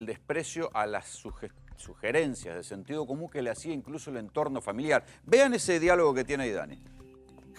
el desprecio a las sugerencias de sentido común que le hacía incluso el entorno familiar. Vean ese diálogo que tiene ahí Dani.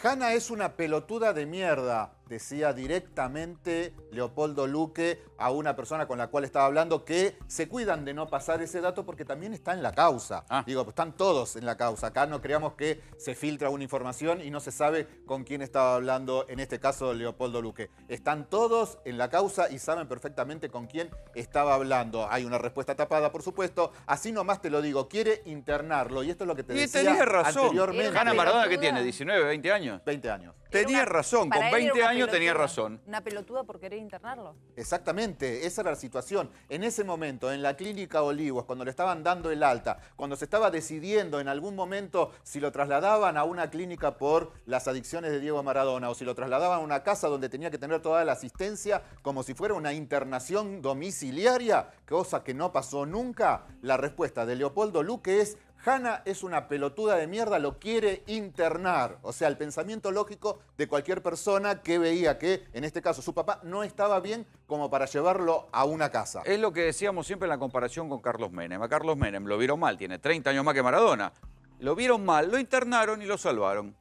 Hanna es una pelotuda de mierda decía directamente Leopoldo Luque a una persona con la cual estaba hablando que se cuidan de no pasar ese dato porque también está en la causa. Ah. Digo, pues están todos en la causa. Acá no creamos que se filtra una información y no se sabe con quién estaba hablando, en este caso Leopoldo Luque. Están todos en la causa y saben perfectamente con quién estaba hablando. Hay una respuesta tapada, por supuesto. Así nomás te lo digo, quiere internarlo. Y esto es lo que te y decía razón. anteriormente. Maradona, ¿qué tiene? ¿19, 20 años? 20 años. Tenía razón, con 20 años tenía razón. Una pelotuda por querer internarlo. Exactamente, esa era la situación. En ese momento, en la clínica Olivos, cuando le estaban dando el alta, cuando se estaba decidiendo en algún momento si lo trasladaban a una clínica por las adicciones de Diego Maradona o si lo trasladaban a una casa donde tenía que tener toda la asistencia como si fuera una internación domiciliaria, cosa que no pasó nunca, la respuesta de Leopoldo Luque es Hanna es una pelotuda de mierda, lo quiere internar. O sea, el pensamiento lógico de cualquier persona que veía que, en este caso, su papá no estaba bien como para llevarlo a una casa. Es lo que decíamos siempre en la comparación con Carlos Menem. A Carlos Menem lo vieron mal, tiene 30 años más que Maradona. Lo vieron mal, lo internaron y lo salvaron.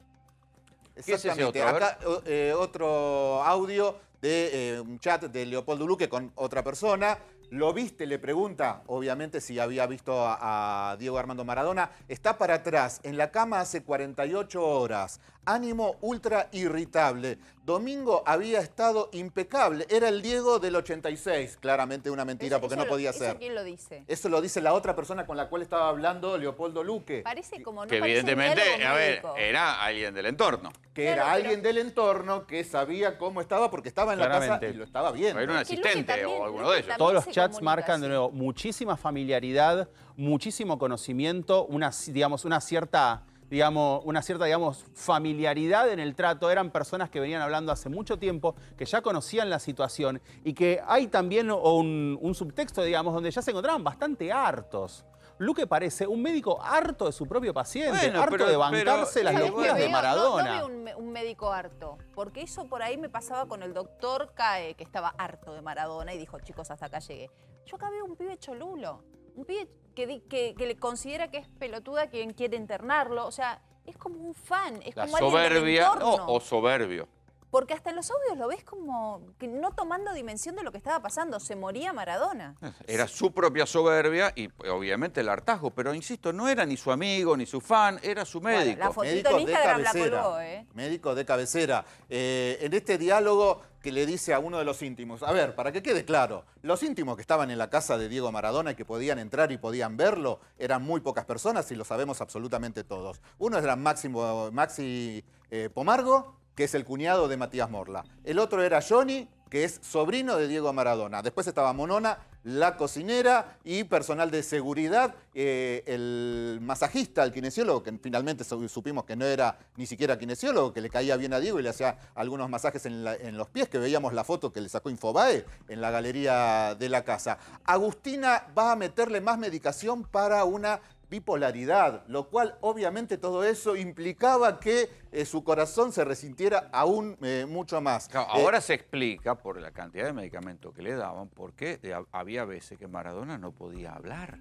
Exactamente. otro? Acá eh, otro audio de eh, un chat de Leopoldo Luque con otra persona. ¿Lo viste? Le pregunta, obviamente, si había visto a, Diego Armando Maradona. Está para atrás, en la cama hace 48 horas. Ánimo ultra irritable. Domingo había estado impecable. Era el Diego del 86. Claramente una mentira, porque no podía ser. ¿Eso quién lo dice? Eso lo dice la otra persona con la cual estaba hablando Leopoldo Luque. Parece como no Que evidentemente, a ver, era alguien del entorno. Que era alguien del entorno que sabía cómo estaba porque estaba en la casa y lo estaba viendo. Era un asistente o alguno de ellos. Todos los chats marcan de nuevo muchísima familiaridad, muchísimo conocimiento, una, digamos, una cierta digamos, una cierta digamos, familiaridad en el trato. Eran personas que venían hablando hace mucho tiempo, que ya conocían la situación y que hay también un, un subtexto, digamos, donde ya se encontraban bastante hartos Luque parece un médico harto de su propio paciente, harto de bancarse las locuras de Maradona. No, no un, un, médico harto, porque eso por ahí me pasaba con el doctor Cae, que estaba harto de Maradona y dijo, chicos, hasta acá llegué. Yo acá veo un pibe cholulo, un pibe que, le considera que es pelotuda quien quiere internarlo, o sea, es como un fan, es como soberbia, o soberbio. Porque hasta en los audios lo ves como que no tomando dimensión de lo que estaba pasando. Se moría Maradona. Era su propia soberbia y obviamente el hartazgo. Pero insisto, no era ni su amigo ni su fan, era su médico. la fotito médico en Instagram ¿eh? Médico de cabecera. Eh, en este diálogo que le dice a uno de los íntimos, a ver, para que quede claro, los íntimos que estaban en la casa de Diego Maradona y que podían entrar y podían verlo, eran muy pocas personas y lo sabemos absolutamente todos. Uno era Máximo, Maxi eh, Pomargo, que es el cuñado de Matías Morla. El otro era Johnny, que es sobrino de Diego Maradona. Después estaba Monona, la cocinera y personal de seguridad, eh, el masajista, el kinesiólogo, que finalmente supimos que no era ni siquiera kinesiólogo, que le caía bien a Diego y le hacía algunos masajes en los pies, que veíamos la foto que le sacó Infobae en la galería de la casa. Agustina va a meterle más medicación para una bipolaridad, lo cual obviamente todo eso implicaba que eh, su corazón se resintiera aún eh, mucho más. Eh, ahora se explica por la cantidad de medicamentos que le daban, porque había veces que Maradona no podía hablar.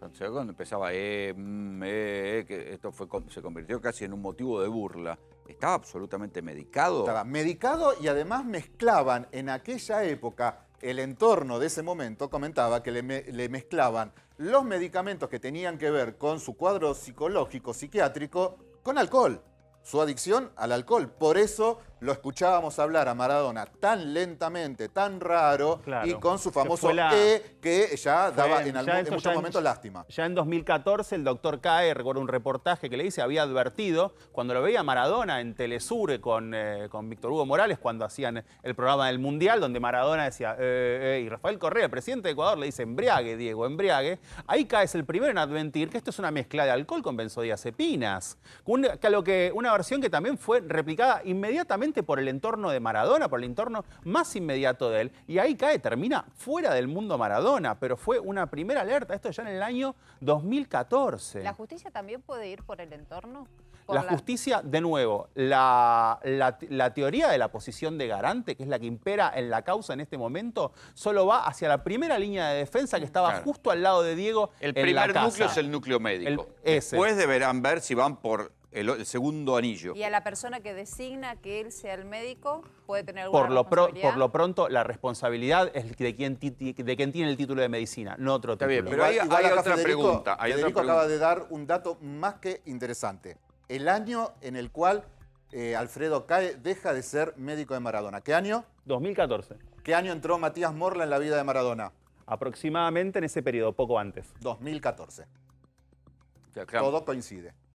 cuando empezaba, mm, esto se convirtió casi en un motivo de burla. Estaba absolutamente medicado. Estaba medicado y además mezclaban en aquella época el entorno de ese momento comentaba que le, mezclaban los medicamentos que tenían que ver con su cuadro psicológico, psiquiátrico, con alcohol, su adicción al alcohol. Por eso lo escuchábamos hablar a Maradona tan lentamente, tan raro, y con su famoso que E, que ya daba en, muchos momentos lástima. Ya en 2014 el doctor Cae, recuerdo un reportaje que le hice, había advertido, cuando lo veía Maradona en Telesur con, eh, con Víctor Hugo Morales, cuando hacían el programa del Mundial, donde Maradona decía, eh, eh, y Rafael Correa, presidente de Ecuador, le dice, embriague, Diego, embriague, ahí Cae es el primero en advertir que esto es una mezcla de alcohol con benzodiazepinas, lo que, una versión que también fue replicada inmediatamente por el entorno de Maradona, por el entorno más inmediato de él. Y ahí cae, termina fuera del mundo Maradona, pero fue una primera alerta, esto ya en el año 2014. ¿La justicia también puede ir por el entorno? La, justicia, de nuevo, la, teoría de la posición de garante, que es la que impera en la causa en este momento, solo va hacia la primera línea de defensa que estaba justo al lado de Diego. El primer núcleo es el núcleo médico. Después deberán ver si van por el, segundo anillo. ¿Y a la persona que designa que él sea el médico puede tener alguna por lo por lo pronto, la responsabilidad es de quien, de quien tiene el título de medicina, no otro Está Bien, pero hay, otra pregunta. Federico acaba de dar un dato más que interesante. El año en el cual eh, Alfredo Cae deja de ser médico de Maradona. ¿Qué año? 2014. ¿Qué año entró Matías Morla en la vida de Maradona? Aproximadamente en ese periodo, poco antes. 2014. Todo coincide.